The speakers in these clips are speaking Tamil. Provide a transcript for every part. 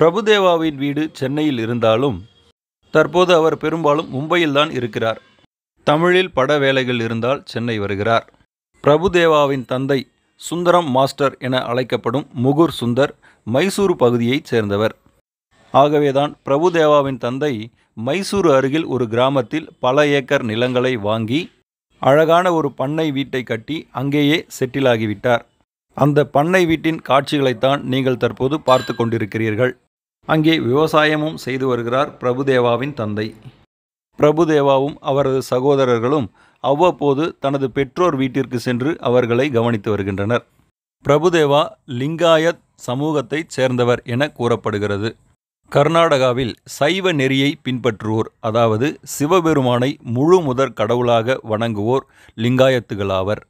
பிரபுதேவாவின் வீடு சென்னையில் இருந்தாலும் தற்போது அவர் பெரும்பாலும் மும்பையில்தான் இருக்கிறார் தமிழில் பட வேலைகள் இருந்தால் சென்னை வருகிறார் பிரபுதேவாவின் தந்தை சுந்தரம் மாஸ்டர் என அழைக்கப்படும் முகுர் சுந்தர் மைசூரு பகுதியைச் சேர்ந்தவர் ஆகவேதான் பிரபுதேவாவின் தந்தை மைசூர் அருகில் ஒரு கிராமத்தில் பல ஏக்கர் நிலங்களை வாங்கி அழகான ஒரு பண்ணை வீட்டை கட்டி அங்கேயே செட்டிலாகிவிட்டார் அந்த பண்ணை வீட்டின் காட்சிகளைத்தான் நீங்கள் தற்போது பார்த்து கொண்டிருக்கிறீர்கள் அங்கே விவசாயமும் செய்து வருகிறார் பிரபுதேவாவின் தந்தை பிரபுதேவாவும் அவரது சகோதரர்களும் அவ்வப்போது தனது பெற்றோர் வீட்டிற்கு சென்று அவர்களை கவனித்து வருகின்றனர் பிரபுதேவா லிங்காயத் சமூகத்தைச் சேர்ந்தவர் என கூறப்படுகிறது கர்நாடகாவில் சைவ நெறியை பின்பற்றுவோர் அதாவது சிவபெருமானை முழு முதற் கடவுளாக வணங்குவோர் லிங்காயத்துகளாவர்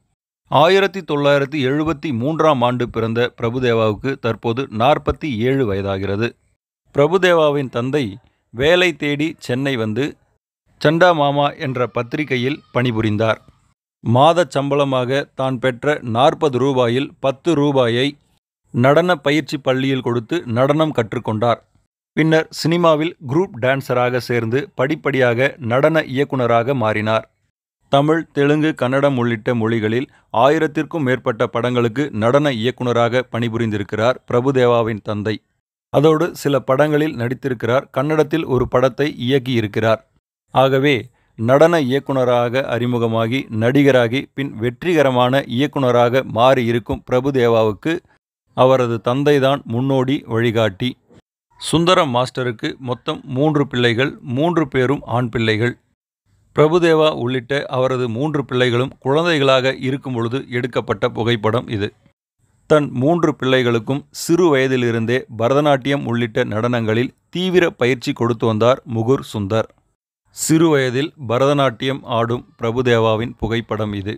ஆயிரத்தி தொள்ளாயிரத்தி எழுபத்தி மூன்றாம் ஆண்டு பிறந்த பிரபுதேவாவுக்கு தற்போது நாற்பத்தி ஏழு வயதாகிறது பிரபுதேவாவின் தந்தை வேலை தேடி சென்னை வந்து சண்டா மாமா என்ற பத்திரிகையில் பணிபுரிந்தார் மாதச் சம்பளமாக தான் பெற்ற நாற்பது ரூபாயில் பத்து ரூபாயை நடன பயிற்சி பள்ளியில் கொடுத்து நடனம் கற்றுக்கொண்டார் பின்னர் சினிமாவில் குரூப் டான்சராக சேர்ந்து படிப்படியாக நடன இயக்குனராக மாறினார் தமிழ் தெலுங்கு கன்னடம் உள்ளிட்ட மொழிகளில் ஆயிரத்திற்கும் மேற்பட்ட படங்களுக்கு நடன இயக்குனராக பணிபுரிந்திருக்கிறார் பிரபுதேவாவின் தந்தை அதோடு சில படங்களில் நடித்திருக்கிறார் கன்னடத்தில் ஒரு படத்தை இயக்கியிருக்கிறார் ஆகவே நடன இயக்குனராக அறிமுகமாகி நடிகராகி பின் வெற்றிகரமான இயக்குனராக மாறியிருக்கும் பிரபுதேவாவுக்கு அவரது தந்தைதான் முன்னோடி வழிகாட்டி சுந்தரம் மாஸ்டருக்கு மொத்தம் மூன்று பிள்ளைகள் மூன்று பேரும் ஆண் பிள்ளைகள் பிரபுதேவா உள்ளிட்ட அவரது மூன்று பிள்ளைகளும் குழந்தைகளாக இருக்கும் பொழுது எடுக்கப்பட்ட புகைப்படம் இது தன் மூன்று பிள்ளைகளுக்கும் சிறு வயதிலிருந்தே பரதநாட்டியம் உள்ளிட்ட நடனங்களில் தீவிர பயிற்சி கொடுத்து வந்தார் முகுர் சுந்தர் சிறு வயதில் பரதநாட்டியம் ஆடும் பிரபுதேவாவின் புகைப்படம் இது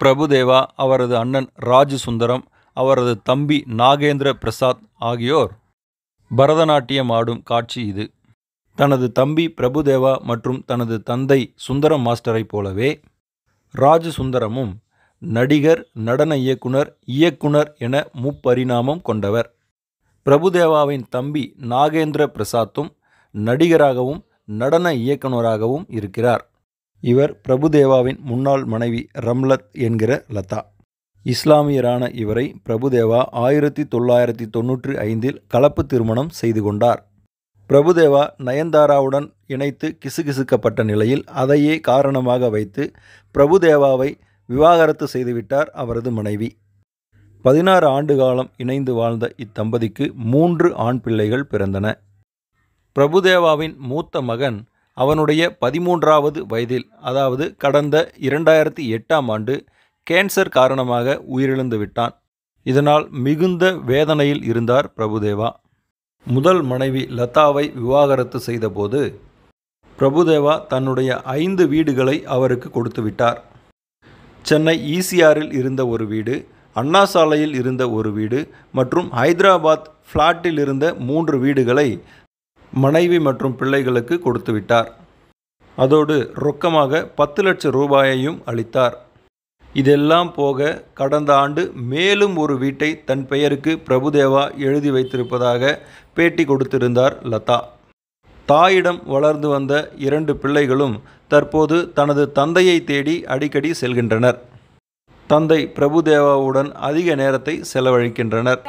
பிரபுதேவா அவரது அண்ணன் ராஜு சுந்தரம் அவரது தம்பி நாகேந்திர பிரசாத் ஆகியோர் பரதநாட்டியம் ஆடும் காட்சி இது தனது தம்பி பிரபுதேவா மற்றும் தனது தந்தை சுந்தரம் மாஸ்டரைப் போலவே ராஜு சுந்தரமும் நடிகர் நடன இயக்குனர் இயக்குனர் என முப்பரிணாமம் கொண்டவர் பிரபுதேவாவின் தம்பி நாகேந்திர பிரசாத்தும் நடிகராகவும் நடன இயக்குனராகவும் இருக்கிறார் இவர் பிரபுதேவாவின் முன்னாள் மனைவி ரம்லத் என்கிற லதா இஸ்லாமியரான இவரை பிரபுதேவா ஆயிரத்தி தொள்ளாயிரத்தி தொன்னூற்றி ஐந்தில் கலப்பு திருமணம் செய்து கொண்டார் பிரபுதேவா நயன்தாராவுடன் இணைத்து கிசுகிசுக்கப்பட்ட நிலையில் அதையே காரணமாக வைத்து பிரபுதேவாவை விவாகரத்து செய்துவிட்டார் அவரது மனைவி பதினாறு ஆண்டு காலம் இணைந்து வாழ்ந்த இத்தம்பதிக்கு மூன்று ஆண் பிள்ளைகள் பிறந்தன பிரபுதேவாவின் மூத்த மகன் அவனுடைய பதிமூன்றாவது வயதில் அதாவது கடந்த இரண்டாயிரத்தி எட்டாம் ஆண்டு கேன்சர் காரணமாக உயிரிழந்து விட்டான் இதனால் மிகுந்த வேதனையில் இருந்தார் பிரபுதேவா முதல் மனைவி லதாவை விவாகரத்து செய்தபோது பிரபுதேவா தன்னுடைய ஐந்து வீடுகளை அவருக்கு கொடுத்துவிட்டார் சென்னை ஈசிஆரில் இருந்த ஒரு வீடு அண்ணா சாலையில் இருந்த ஒரு வீடு மற்றும் ஹைதராபாத் ஃப்ளாட்டில் இருந்த மூன்று வீடுகளை மனைவி மற்றும் பிள்ளைகளுக்கு கொடுத்துவிட்டார் அதோடு ரொக்கமாக பத்து லட்சம் ரூபாயையும் அளித்தார் இதெல்லாம் போக கடந்த ஆண்டு மேலும் ஒரு வீட்டை தன் பெயருக்கு பிரபுதேவா எழுதி வைத்திருப்பதாக பேட்டி கொடுத்திருந்தார் லதா தாயிடம் வளர்ந்து வந்த இரண்டு பிள்ளைகளும் தற்போது தனது தந்தையை தேடி அடிக்கடி செல்கின்றனர் தந்தை பிரபுதேவாவுடன் அதிக நேரத்தை செலவழிக்கின்றனர்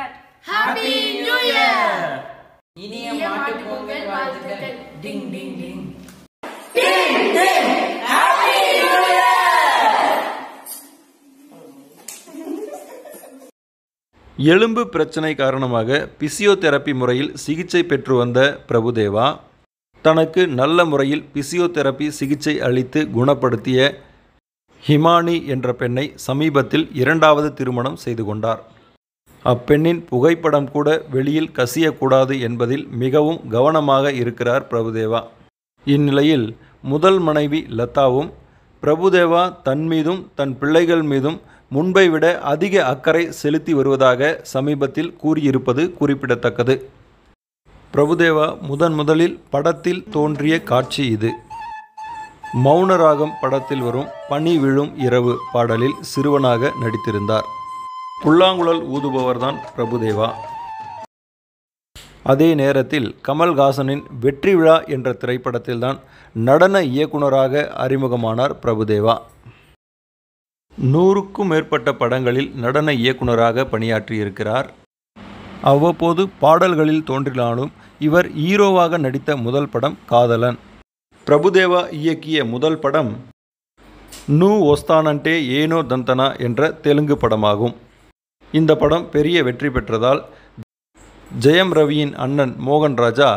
எலும்பு பிரச்சனை காரணமாக பிசியோதெரப்பி முறையில் சிகிச்சை பெற்று வந்த பிரபுதேவா தனக்கு நல்ல முறையில் பிசியோதெரப்பி சிகிச்சை அளித்து குணப்படுத்திய ஹிமானி என்ற பெண்ணை சமீபத்தில் இரண்டாவது திருமணம் செய்து கொண்டார் அப்பெண்ணின் புகைப்படம் கூட வெளியில் கசியக்கூடாது என்பதில் மிகவும் கவனமாக இருக்கிறார் பிரபுதேவா இந்நிலையில் முதல் மனைவி லதாவும் பிரபுதேவா தன் மீதும் தன் பிள்ளைகள் மீதும் முன்பை விட அதிக அக்கறை செலுத்தி வருவதாக சமீபத்தில் கூறியிருப்பது குறிப்பிடத்தக்கது பிரபுதேவா முதன் முதலில் படத்தில் தோன்றிய காட்சி இது மௌனராகம் படத்தில் வரும் பனி விழும் இரவு பாடலில் சிறுவனாக நடித்திருந்தார் புல்லாங்குழல் ஊதுபவர்தான் பிரபுதேவா அதே நேரத்தில் கமல்ஹாசனின் வெற்றி விழா என்ற திரைப்படத்தில்தான் நடன இயக்குனராக அறிமுகமானார் பிரபுதேவா நூறுக்கும் மேற்பட்ட படங்களில் நடன இயக்குனராக பணியாற்றியிருக்கிறார் அவ்வப்போது பாடல்களில் தோன்றினாலும் இவர் ஹீரோவாக நடித்த முதல் படம் காதலன் பிரபுதேவா இயக்கிய முதல் படம் நூ ஒஸ்தானண்டே ஏனோ தந்தனா என்ற தெலுங்கு படமாகும் இந்த படம் பெரிய வெற்றி பெற்றதால் ஜெயம் ரவியின் அண்ணன் மோகன் ராஜா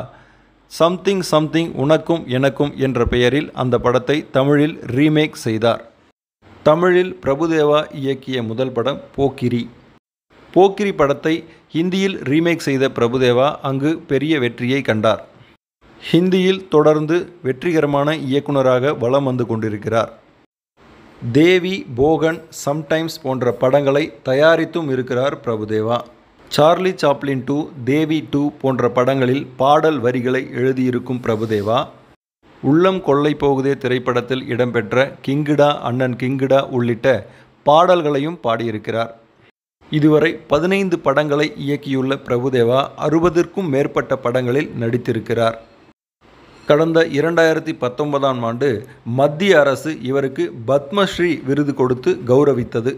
சம்திங் சம்திங் உனக்கும் எனக்கும் என்ற பெயரில் அந்த படத்தை தமிழில் ரீமேக் செய்தார் தமிழில் பிரபுதேவா இயக்கிய முதல் படம் போக்கிரி போக்கிரி படத்தை ஹிந்தியில் ரீமேக் செய்த பிரபுதேவா அங்கு பெரிய வெற்றியை கண்டார் ஹிந்தியில் தொடர்ந்து வெற்றிகரமான இயக்குநராக வலம் வந்து கொண்டிருக்கிறார் தேவி போகன் சம்டைம்ஸ் போன்ற படங்களை தயாரித்தும் இருக்கிறார் Prabhudeva Charlie Chaplin two Devi two போன்ற படங்களில் பாடல் வரிகளை எழுதியிருக்கும் பிரபுதேவா உள்ளம் கொள்ளை போகுதே திரைப்படத்தில் இடம்பெற்ற கிங்கிடா அண்ணன் கிங்கிடா உள்ளிட்ட பாடல்களையும் பாடியிருக்கிறார் இதுவரை பதினைந்து படங்களை இயக்கியுள்ள பிரபுதேவா அறுபதிற்கும் மேற்பட்ட படங்களில் நடித்திருக்கிறார் கடந்த இரண்டாயிரத்தி பத்தொன்பதாம் ஆண்டு மத்திய அரசு இவருக்கு பத்மஸ்ரீ விருது கொடுத்து கௌரவித்தது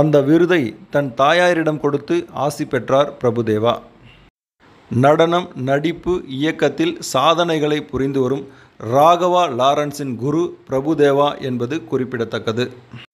அந்த விருதை தன் தாயாரிடம் கொடுத்து ஆசி பெற்றார் பிரபுதேவா நடனம் நடிப்பு இயக்கத்தில் சாதனைகளை புரிந்து வரும் ராகவா லாரன்ஸின் குரு பிரபுதேவா என்பது குறிப்பிடத்தக்கது